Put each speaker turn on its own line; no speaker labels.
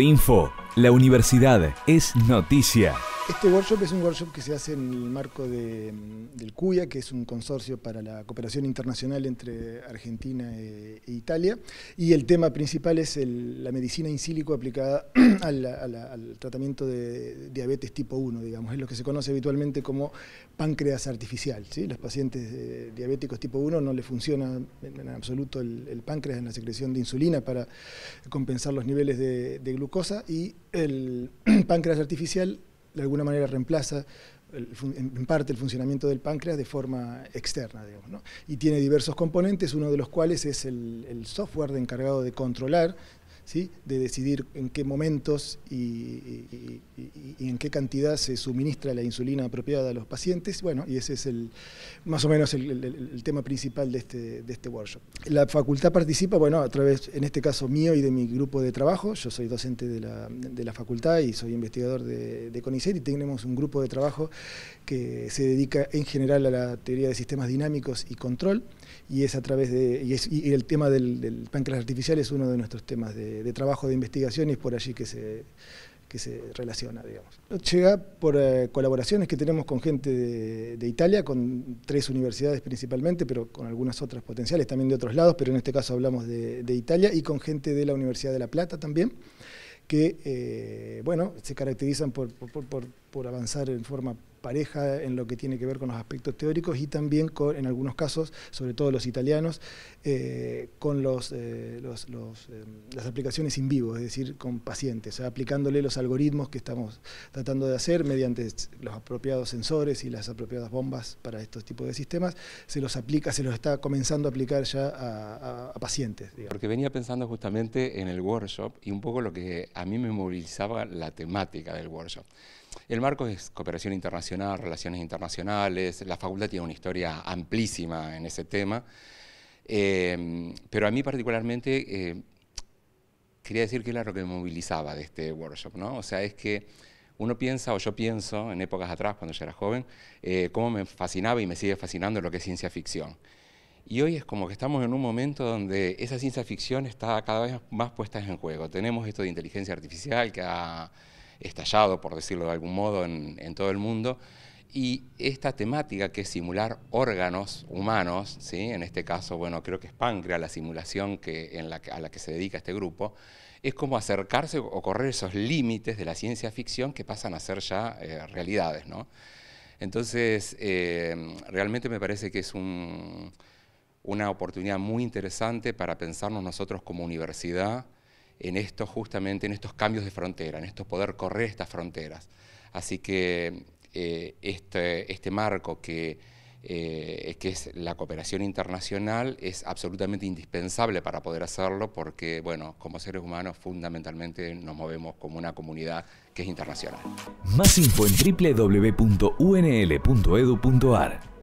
info. La universidad es noticia. Este workshop es un workshop que se hace en el marco mm, del CUIA, que es un consorcio para la cooperación internacional entre Argentina e, e Italia, y el tema principal es la medicina in sílico aplicada al, tratamiento de diabetes tipo 1, digamos, es lo que se conoce habitualmente como páncreas artificial. ¿sí? Los pacientes eh, diabéticos tipo 1 no le funciona en, absoluto el, páncreas en la secreción de insulina para compensar los niveles de, de glucosa y el páncreas artificial de alguna manera reemplaza en parte el funcionamiento del páncreas de forma externa, digamos, Y tiene diversos componentes, uno de los cuales es el, software encargado de controlar de decidir en qué momentos y, en qué cantidad se suministra la insulina apropiada a los pacientes. Bueno, y ese es el, más o menos el, tema principal de este, de este workshop. La facultad participa, bueno, a través, en este caso mío y de mi grupo de trabajo, yo soy docente de la, facultad y soy investigador de, de CONICET y tenemos un grupo de trabajo que se dedica en general a la teoría de sistemas dinámicos y control y es a través de, y, el tema del, del páncreas artificial es uno de nuestros temas de, de, trabajo de investigación y es por allí que se, que se relaciona, digamos. Llega por eh, colaboraciones que tenemos con gente de, Italia, con tres universidades principalmente, pero con algunas otras potenciales también de otros lados, pero en este caso hablamos de, de Italia, y con gente de la Universidad de La Plata también, que, eh, bueno, se caracterizan por, por, por, por avanzar en forma pareja en lo que tiene que ver con los aspectos teóricos y también con, en algunos casos, sobre todo los italianos, eh, con eh, eh, las aplicaciones in vivo, es decir, con pacientes, aplicándole los algoritmos que estamos tratando de hacer mediante los apropiados sensores y las apropiadas bombas para estos tipos de sistemas, se los aplica, se los está comenzando a aplicar ya a, pacientes.
Porque venía pensando justamente en el workshop y un poco lo que a mí me movilizaba la temática del workshop. El marco es cooperación internacional, relaciones internacionales, la facultad tiene una historia amplísima en ese tema, eh, pero a mí particularmente eh, quería decir que era lo que me movilizaba de este workshop, ¿no? O sea, es que uno piensa, o yo pienso, en épocas atrás, cuando yo era joven, eh, cómo me fascinaba y me sigue fascinando lo que es ciencia ficción. Y hoy es como que estamos en un momento donde esa ciencia ficción está cada vez más puesta en juego. Tenemos esto de inteligencia artificial que ha estallado, por decirlo de algún modo, en, todo el mundo. Y esta temática que es simular órganos humanos, ¿sí? en este caso, bueno, creo que es páncreas la simulación a la que se dedica este grupo, es como acercarse o correr esos límites de la ciencia ficción que pasan a ser ya eh, realidades. ¿no? Entonces, eh, realmente me parece que es una oportunidad muy interesante para pensarnos nosotros como universidad, en justamente, en estos cambios de frontera, en esto poder correr estas fronteras. Así que eh, este, este, marco que, eh, que es la cooperación internacional es absolutamente indispensable para poder hacerlo porque, bueno, como seres humanos fundamentalmente nos movemos como una comunidad que es internacional. Más info en www.unl.edu.ar